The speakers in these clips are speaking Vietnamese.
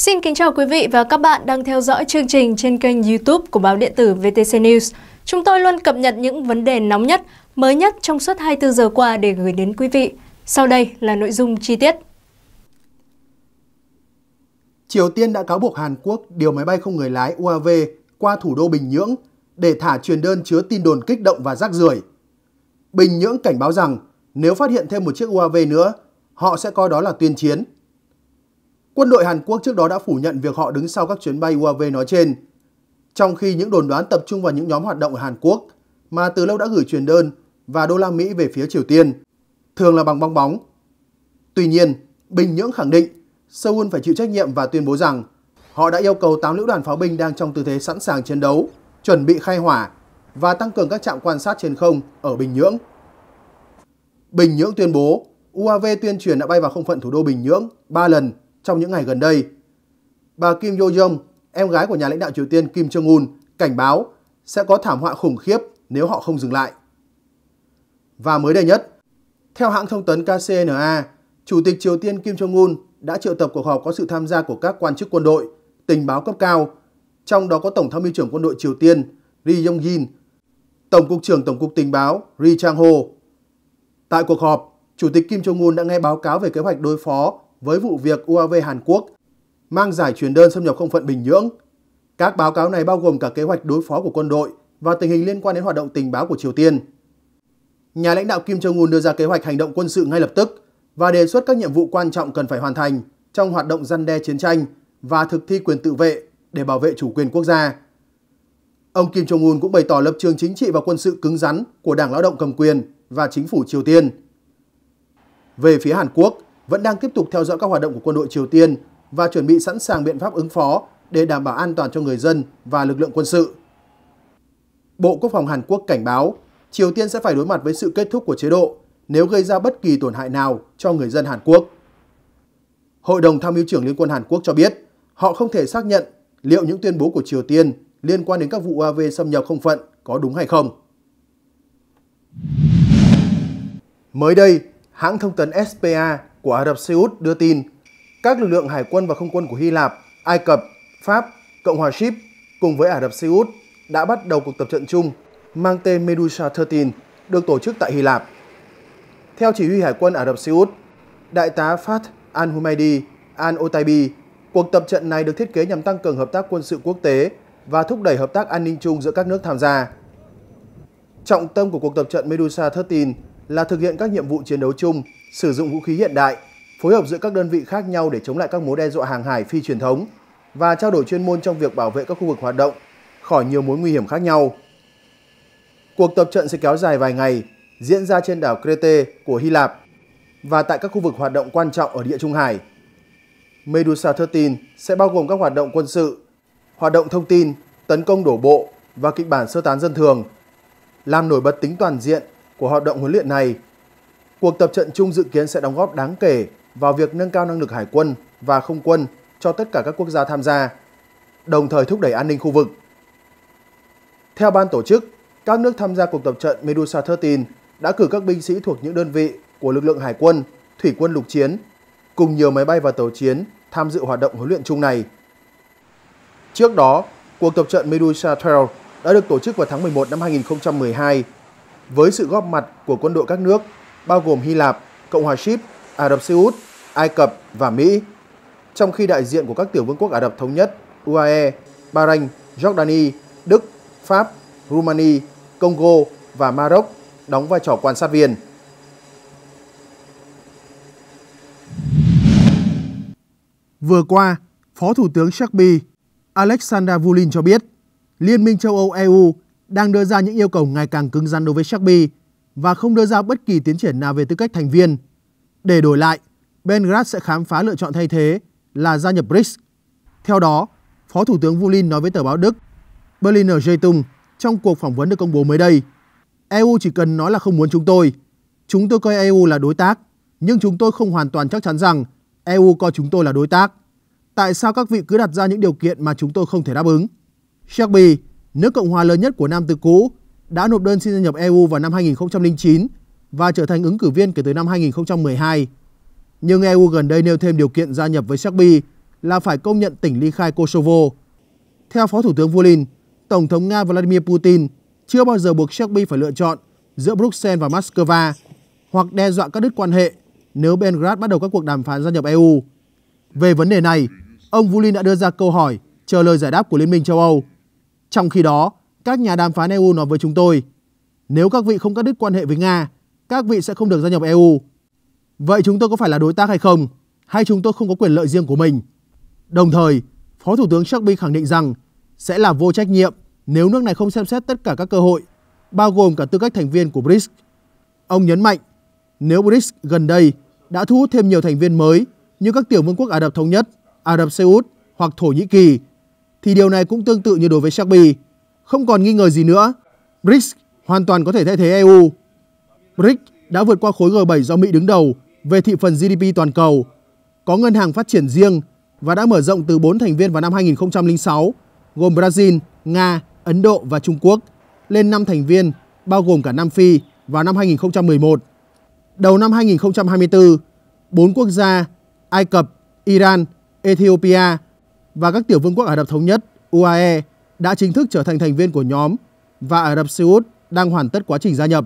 Xin kính chào quý vị và các bạn đang theo dõi chương trình trên kênh YouTube của báo điện tử VTC News. Chúng tôi luôn cập nhật những vấn đề nóng nhất, mới nhất trong suốt 24 giờ qua để gửi đến quý vị. Sau đây là nội dung chi tiết. Triều Tiên đã cáo buộc Hàn Quốc điều máy bay không người lái UAV qua thủ đô Bình Nhưỡng để thả truyền đơn chứa tin đồn kích động và rác rưởi. Bình Nhưỡng cảnh báo rằng nếu phát hiện thêm một chiếc UAV nữa, họ sẽ coi đó là tuyên chiến. Quân đội Hàn Quốc trước đó đã phủ nhận việc họ đứng sau các chuyến bay UAV nói trên, trong khi những đồn đoán tập trung vào những nhóm hoạt động ở Hàn Quốc mà từ lâu đã gửi truyền đơn và đô la Mỹ về phía Triều Tiên, thường là bằng bong bóng. Tuy nhiên, Bình Nhưỡng khẳng định Seoul phải chịu trách nhiệm và tuyên bố rằng họ đã yêu cầu 8 lữ đoàn pháo binh đang trong tư thế sẵn sàng chiến đấu, chuẩn bị khai hỏa và tăng cường các trạm quan sát trên không ở Bình Nhưỡng. Bình Nhưỡng tuyên bố UAV tuyên truyền đã bay vào không phận thủ đô Bình Nhưỡng 3 lần trong những ngày gần đây. Bà Kim Yo Jong, em gái của nhà lãnh đạo Triều Tiên Kim Jong-un, cảnh báo sẽ có thảm họa khủng khiếp nếu họ không dừng lại. Và mới đây nhất, theo hãng thông tấn KCNA, Chủ tịch Triều Tiên Kim Jong-un đã triệu tập cuộc họp có sự tham gia của các quan chức quân đội, tình báo cấp cao, trong đó có Tổng tham mưu trưởng quân đội Triều Tiên Ri Yong-jin, Tổng cục trưởng Tổng cục Tình báo Ri Chang-ho. Tại cuộc họp, Chủ tịch Kim Jong-un đã nghe báo cáo về kế hoạch đối phó với vụ việc UAV Hàn Quốc mang giải truyền đơn xâm nhập không phận Bình Nhưỡng. Các báo cáo này bao gồm cả kế hoạch đối phó của quân đội và tình hình liên quan đến hoạt động tình báo của Triều Tiên. Nhà lãnh đạo Kim Jong-un đưa ra kế hoạch hành động quân sự ngay lập tức và đề xuất các nhiệm vụ quan trọng cần phải hoàn thành trong hoạt động răn đe chiến tranh và thực thi quyền tự vệ để bảo vệ chủ quyền quốc gia. Ông Kim Jong-un cũng bày tỏ lập trường chính trị và quân sự cứng rắn của Đảng Lao động cầm quyền và chính phủ Triều Tiên. Về phía Hàn Quốc, vẫn đang tiếp tục theo dõi các hoạt động của quân đội Triều Tiên và chuẩn bị sẵn sàng biện pháp ứng phó để đảm bảo an toàn cho người dân và lực lượng quân sự. Bộ Quốc phòng Hàn Quốc cảnh báo Triều Tiên sẽ phải đối mặt với sự kết thúc của chế độ nếu gây ra bất kỳ tổn hại nào cho người dân Hàn Quốc. Hội đồng tham mưu trưởng Liên quân Hàn Quốc cho biết họ không thể xác nhận liệu những tuyên bố của Triều Tiên liên quan đến các vụ UAV xâm nhập không phận có đúng hay không. Mới đây, hãng thông tấn SPA của Ả Rập Xê Út đưa tin, các lực lượng hải quân và không quân của Hy Lạp, Ai Cập, Pháp, Cộng hòa Ship cùng với Ả Rập Xê Út đã bắt đầu cuộc tập trận chung mang tên Medusa 13 được tổ chức tại Hy Lạp. Theo chỉ huy hải quân Ả Rập Xê Út, Đại tá Fat al-Humaydi al-Otaibi, cuộc tập trận này được thiết kế nhằm tăng cường hợp tác quân sự quốc tế và thúc đẩy hợp tác an ninh chung giữa các nước tham gia. Trọng tâm của cuộc tập trận Medusa 13 là thực hiện các nhiệm vụ chiến đấu chung sử dụng vũ khí hiện đại, phối hợp giữa các đơn vị khác nhau để chống lại các mối đe dọa hàng hải phi truyền thống và trao đổi chuyên môn trong việc bảo vệ các khu vực hoạt động khỏi nhiều mối nguy hiểm khác nhau. Cuộc tập trận sẽ kéo dài vài ngày, diễn ra trên đảo Crete của Hy Lạp và tại các khu vực hoạt động quan trọng ở địa Trung Hải. Medusa 13 sẽ bao gồm các hoạt động quân sự, hoạt động thông tin, tấn công đổ bộ và kịch bản sơ tán dân thường. Làm nổi bật tính toàn diện của hoạt động huấn luyện này Cuộc tập trận chung dự kiến sẽ đóng góp đáng kể vào việc nâng cao năng lực hải quân và không quân cho tất cả các quốc gia tham gia, đồng thời thúc đẩy an ninh khu vực. Theo ban tổ chức, các nước tham gia cuộc tập trận Medusa 13 đã cử các binh sĩ thuộc những đơn vị của lực lượng hải quân, thủy quân lục chiến, cùng nhiều máy bay và tàu chiến tham dự hoạt động huấn luyện chung này. Trước đó, cuộc tập trận Medusa 12 đã được tổ chức vào tháng 11 năm 2012 với sự góp mặt của quân đội các nước bao gồm Hy Lạp, Cộng hòa Ship, Ả Rập Xê Út, Ai Cập và Mỹ. Trong khi đại diện của các tiểu vương quốc Ả Rập Thống Nhất, UAE, Bahrain, Jordani, Đức, Pháp, Rumani, Congo và Maroc đóng vai trò quan sát viên. Vừa qua, Phó Thủ tướng Serbi Alexander Vulin cho biết, Liên minh châu Âu EU đang đưa ra những yêu cầu ngày càng cứng rắn đối với Serbi và không đưa ra bất kỳ tiến triển nào về tư cách thành viên. Để đổi lại, Belgrade sẽ khám phá lựa chọn thay thế là gia nhập BRICS. Theo đó, Phó Thủ tướng Vulin nói với tờ báo Đức Berliner Zeitung trong cuộc phỏng vấn được công bố mới đây. EU chỉ cần nói là không muốn chúng tôi. Chúng tôi coi EU là đối tác, nhưng chúng tôi không hoàn toàn chắc chắn rằng EU coi chúng tôi là đối tác. Tại sao các vị cứ đặt ra những điều kiện mà chúng tôi không thể đáp ứng? Serbia, nước Cộng hòa lớn nhất của Nam Tư Cũ, đã nộp đơn xin gia nhập EU vào năm 2009 và trở thành ứng cử viên kể từ năm 2012. Nhưng EU gần đây nêu thêm điều kiện gia nhập với Serbia là phải công nhận tỉnh ly khai Kosovo. Theo Phó Thủ tướng Vulin, Tổng thống Nga Vladimir Putin chưa bao giờ buộc Serbia phải lựa chọn giữa Bruxelles và Moscow hoặc đe dọa cắt đứt quan hệ nếu Belgrad bắt đầu các cuộc đàm phán gia nhập EU. Về vấn đề này, ông Vulin đã đưa ra câu hỏi chờ lời giải đáp của Liên minh châu Âu. Trong khi đó, các nhà đàm phán EU nói với chúng tôi, nếu các vị không cắt đứt quan hệ với Nga, các vị sẽ không được gia nhập EU. Vậy chúng tôi có phải là đối tác hay không? Hay chúng tôi không có quyền lợi riêng của mình? Đồng thời, Phó Thủ tướng Sergei khẳng định rằng sẽ là vô trách nhiệm nếu nước này không xem xét tất cả các cơ hội, bao gồm cả tư cách thành viên của BRICS. Ông nhấn mạnh, nếu BRICS gần đây đã thu hút thêm nhiều thành viên mới như các tiểu vương quốc Ả Rập Thống Nhất, Ả Rập Xê Út hoặc Thổ Nhĩ Kỳ, thì điều này cũng tương tự như đối với Serbia không còn nghi ngờ gì nữa, BRICS hoàn toàn có thể thay thế EU. BRICS đã vượt qua khối G7 do Mỹ đứng đầu về thị phần GDP toàn cầu, có ngân hàng phát triển riêng và đã mở rộng từ 4 thành viên vào năm 2006, gồm Brazil, Nga, Ấn Độ và Trung Quốc, lên 5 thành viên, bao gồm cả Nam Phi, vào năm 2011. Đầu năm 2024, bốn quốc gia Ai Cập, Iran, Ethiopia và các tiểu vương quốc Ả Rập Thống Nhất UAE đã chính thức trở thành thành viên của nhóm và Ả Rập Xê Út đang hoàn tất quá trình gia nhập.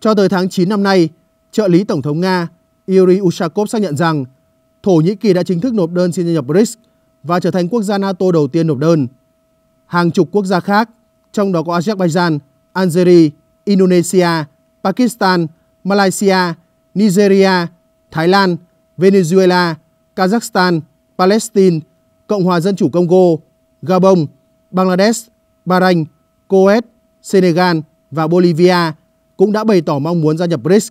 Cho tới tháng 9 năm nay, trợ lý Tổng thống Nga Yuri Ushakov xác nhận rằng Thổ Nhĩ Kỳ đã chính thức nộp đơn xin gia nhập BRICS và trở thành quốc gia NATO đầu tiên nộp đơn. Hàng chục quốc gia khác, trong đó có Azerbaijan, Algeria, Indonesia, Pakistan, Malaysia, Nigeria, Thái Lan, Venezuela, Kazakhstan, Palestine, Cộng hòa Dân chủ Congo, Gabon, Bangladesh, Bahrain, Coes, Senegal và Bolivia cũng đã bày tỏ mong muốn gia nhập BRICS.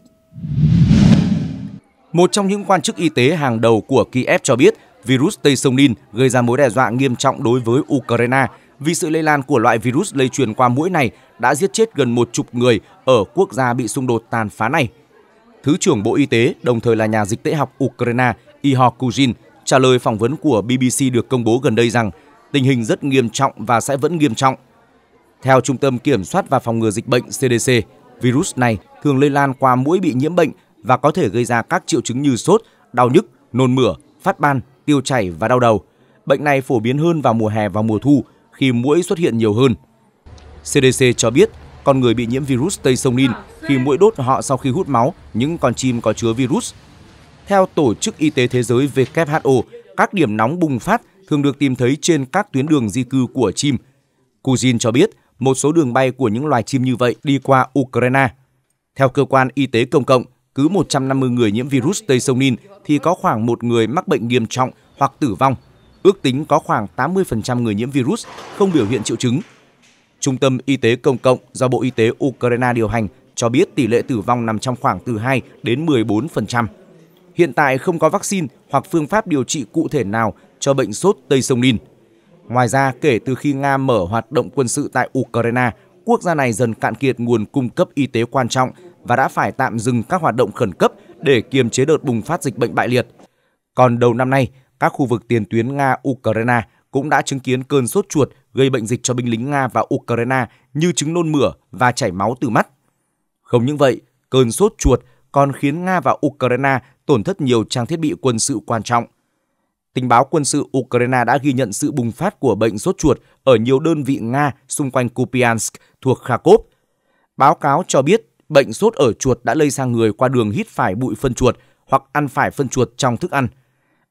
Một trong những quan chức y tế hàng đầu của Kiev cho biết virus Tây Sông Nin gây ra mối đe dọa nghiêm trọng đối với Ukraine vì sự lây lan của loại virus lây truyền qua mũi này đã giết chết gần một chục người ở quốc gia bị xung đột tàn phá này. Thứ trưởng Bộ Y tế, đồng thời là nhà dịch tễ học Ukraine Ihor Kuzin, trả lời phỏng vấn của BBC được công bố gần đây rằng tình hình rất nghiêm trọng và sẽ vẫn nghiêm trọng. Theo Trung tâm Kiểm soát và Phòng ngừa Dịch bệnh CDC, virus này thường lây lan qua mũi bị nhiễm bệnh và có thể gây ra các triệu chứng như sốt, đau nhức, nôn mửa, phát ban, tiêu chảy và đau đầu. Bệnh này phổ biến hơn vào mùa hè và mùa thu khi mũi xuất hiện nhiều hơn. CDC cho biết con người bị nhiễm virus Tây Sông Ninh khi mũi đốt họ sau khi hút máu những con chim có chứa virus. Theo Tổ chức Y tế Thế giới WHO, các điểm nóng bùng phát thường được tìm thấy trên các tuyến đường di cư của chim. Kuzin cho biết một số đường bay của những loài chim như vậy đi qua Ukraine. Theo cơ quan y tế công cộng, cứ 150 người nhiễm virus Tây Sông Ninh thì có khoảng một người mắc bệnh nghiêm trọng hoặc tử vong. Ước tính có khoảng 80% người nhiễm virus không biểu hiện triệu chứng. Trung tâm Y tế Công cộng do Bộ Y tế Ukraine điều hành cho biết tỷ lệ tử vong nằm trong khoảng từ 2 đến 14%. Hiện tại không có vaccine hoặc phương pháp điều trị cụ thể nào cho bệnh sốt Tây Sông Ninh. Ngoài ra, kể từ khi Nga mở hoạt động quân sự tại Ukraine, quốc gia này dần cạn kiệt nguồn cung cấp y tế quan trọng và đã phải tạm dừng các hoạt động khẩn cấp để kiềm chế đợt bùng phát dịch bệnh bại liệt. Còn đầu năm nay, các khu vực tiền tuyến Nga-Ukraine cũng đã chứng kiến cơn sốt chuột gây bệnh dịch cho binh lính Nga và Ukraine như chứng nôn mửa và chảy máu từ mắt. Không những vậy, cơn sốt chuột còn khiến Nga và Ukraine tổn thất nhiều trang thiết bị quân sự quan trọng – Tình báo quân sự Ukraine đã ghi nhận sự bùng phát của bệnh sốt chuột ở nhiều đơn vị Nga xung quanh Kupiansk thuộc Kharkov. Báo cáo cho biết bệnh sốt ở chuột đã lây sang người qua đường hít phải bụi phân chuột hoặc ăn phải phân chuột trong thức ăn.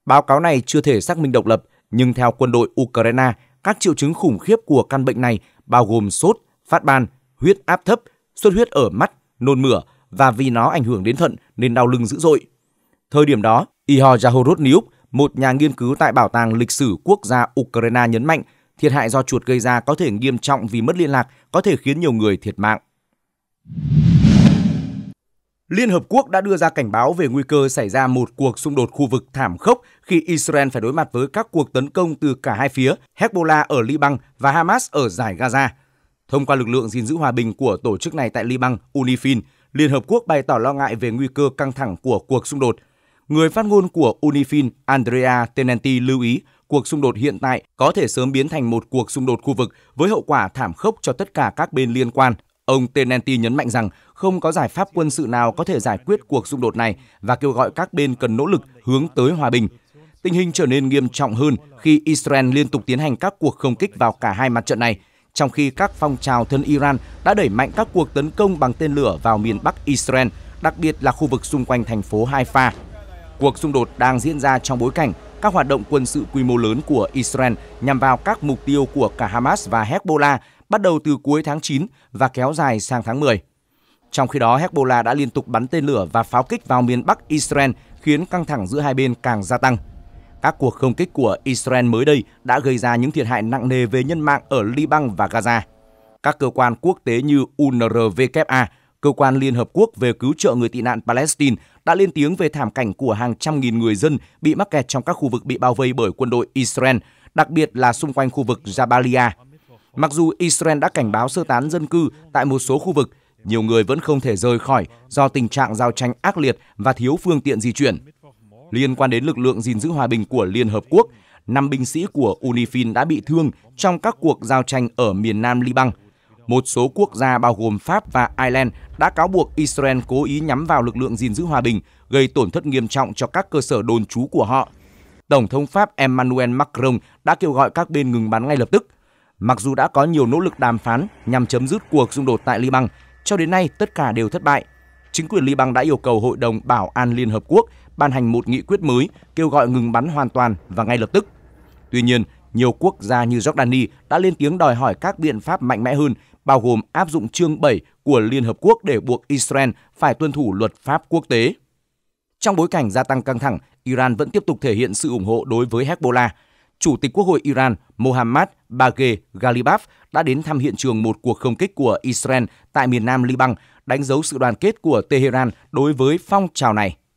Báo cáo này chưa thể xác minh độc lập, nhưng theo quân đội Ukraine, các triệu chứng khủng khiếp của căn bệnh này bao gồm sốt, phát ban, huyết áp thấp, xuất huyết ở mắt, nôn mửa và vì nó ảnh hưởng đến thận nên đau lưng dữ dội. Thời điểm đó, Ihor Jahorodniuk, một nhà nghiên cứu tại Bảo tàng Lịch sử Quốc gia Ukraine nhấn mạnh thiệt hại do chuột gây ra có thể nghiêm trọng vì mất liên lạc, có thể khiến nhiều người thiệt mạng. Liên Hợp Quốc đã đưa ra cảnh báo về nguy cơ xảy ra một cuộc xung đột khu vực thảm khốc khi Israel phải đối mặt với các cuộc tấn công từ cả hai phía, Hezbollah ở Liban và Hamas ở giải Gaza. Thông qua lực lượng gìn giữ hòa bình của tổ chức này tại Liban, UNIFIL, Liên Hợp Quốc bày tỏ lo ngại về nguy cơ căng thẳng của cuộc xung đột – Người phát ngôn của Unifin Andrea Tenenti lưu ý cuộc xung đột hiện tại có thể sớm biến thành một cuộc xung đột khu vực với hậu quả thảm khốc cho tất cả các bên liên quan. Ông Tenenti nhấn mạnh rằng không có giải pháp quân sự nào có thể giải quyết cuộc xung đột này và kêu gọi các bên cần nỗ lực hướng tới hòa bình. Tình hình trở nên nghiêm trọng hơn khi Israel liên tục tiến hành các cuộc không kích vào cả hai mặt trận này, trong khi các phong trào thân Iran đã đẩy mạnh các cuộc tấn công bằng tên lửa vào miền Bắc Israel, đặc biệt là khu vực xung quanh thành phố Haifa Cuộc xung đột đang diễn ra trong bối cảnh các hoạt động quân sự quy mô lớn của Israel nhằm vào các mục tiêu của cả Hamas và Hezbollah bắt đầu từ cuối tháng 9 và kéo dài sang tháng 10. Trong khi đó, Hezbollah đã liên tục bắn tên lửa và pháo kích vào miền Bắc Israel, khiến căng thẳng giữa hai bên càng gia tăng. Các cuộc không kích của Israel mới đây đã gây ra những thiệt hại nặng nề về nhân mạng ở Liban và Gaza. Các cơ quan quốc tế như UNRWA Cơ quan Liên Hợp Quốc về cứu trợ người tị nạn Palestine đã lên tiếng về thảm cảnh của hàng trăm nghìn người dân bị mắc kẹt trong các khu vực bị bao vây bởi quân đội Israel, đặc biệt là xung quanh khu vực Jabalia. Mặc dù Israel đã cảnh báo sơ tán dân cư tại một số khu vực, nhiều người vẫn không thể rời khỏi do tình trạng giao tranh ác liệt và thiếu phương tiện di chuyển. Liên quan đến lực lượng gìn giữ hòa bình của Liên Hợp Quốc, năm binh sĩ của UNIFIL đã bị thương trong các cuộc giao tranh ở miền nam Liban – một số quốc gia bao gồm Pháp và Ireland đã cáo buộc Israel cố ý nhắm vào lực lượng gìn giữ hòa bình, gây tổn thất nghiêm trọng cho các cơ sở đồn trú của họ. Tổng thống Pháp Emmanuel Macron đã kêu gọi các bên ngừng bắn ngay lập tức. Mặc dù đã có nhiều nỗ lực đàm phán nhằm chấm dứt cuộc xung đột tại Liban, cho đến nay tất cả đều thất bại. Chính quyền Liban đã yêu cầu Hội đồng Bảo an Liên Hợp Quốc ban hành một nghị quyết mới kêu gọi ngừng bắn hoàn toàn và ngay lập tức. Tuy nhiên, nhiều quốc gia như Jordani đã lên tiếng đòi hỏi các biện pháp mạnh mẽ hơn bao gồm áp dụng chương 7 của Liên Hợp Quốc để buộc Israel phải tuân thủ luật pháp quốc tế. Trong bối cảnh gia tăng căng thẳng, Iran vẫn tiếp tục thể hiện sự ủng hộ đối với Hezbollah. Chủ tịch Quốc hội Iran Mohammad Baghe Ghalibaf đã đến thăm hiện trường một cuộc không kích của Israel tại miền nam Liban, đánh dấu sự đoàn kết của Tehran đối với phong trào này.